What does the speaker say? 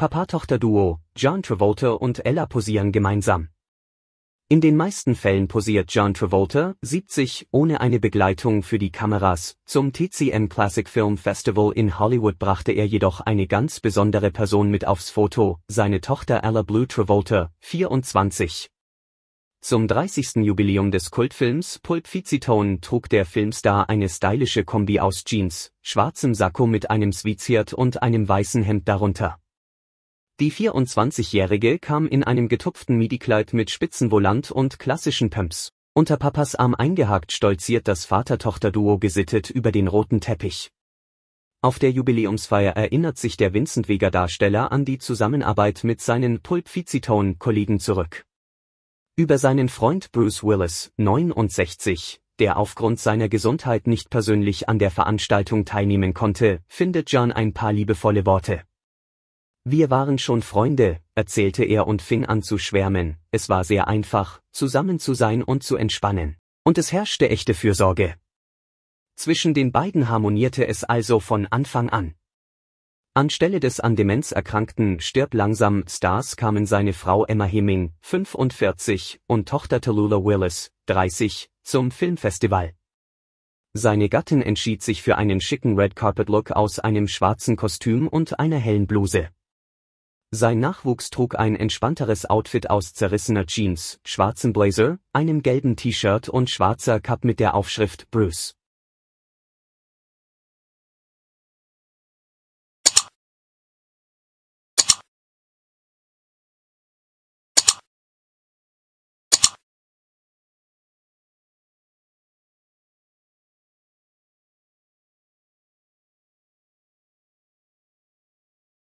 Papa-Tochter-Duo, John Travolta und Ella posieren gemeinsam. In den meisten Fällen posiert John Travolta, 70, ohne eine Begleitung für die Kameras. Zum TCM Classic Film Festival in Hollywood brachte er jedoch eine ganz besondere Person mit aufs Foto, seine Tochter Ella Blue Travolta, 24. Zum 30. Jubiläum des Kultfilms Pulp Fiction trug der Filmstar eine stylische Kombi aus Jeans, schwarzem Sakko mit einem Sweatshirt und einem weißen Hemd darunter. Die 24-Jährige kam in einem getupften Midi-Kleid mit Spitzenvolant und klassischen Pumps. Unter Papas Arm eingehakt stolziert das Vater-Tochter-Duo gesittet über den roten Teppich. Auf der Jubiläumsfeier erinnert sich der vincent weger darsteller an die Zusammenarbeit mit seinen Pulp-Fiziton-Kollegen zurück. Über seinen Freund Bruce Willis, 69, der aufgrund seiner Gesundheit nicht persönlich an der Veranstaltung teilnehmen konnte, findet John ein paar liebevolle Worte. Wir waren schon Freunde, erzählte er und fing an zu schwärmen, es war sehr einfach, zusammen zu sein und zu entspannen. Und es herrschte echte Fürsorge. Zwischen den beiden harmonierte es also von Anfang an. Anstelle des an Demenz erkrankten Stirb langsam Stars kamen seine Frau Emma Hemming, 45, und Tochter Tallulah Willis, 30, zum Filmfestival. Seine Gattin entschied sich für einen schicken Red Carpet Look aus einem schwarzen Kostüm und einer hellen Bluse. Sein Nachwuchs trug ein entspannteres Outfit aus zerrissener Jeans, schwarzen Blazer, einem gelben T-Shirt und schwarzer Cup mit der Aufschrift Bruce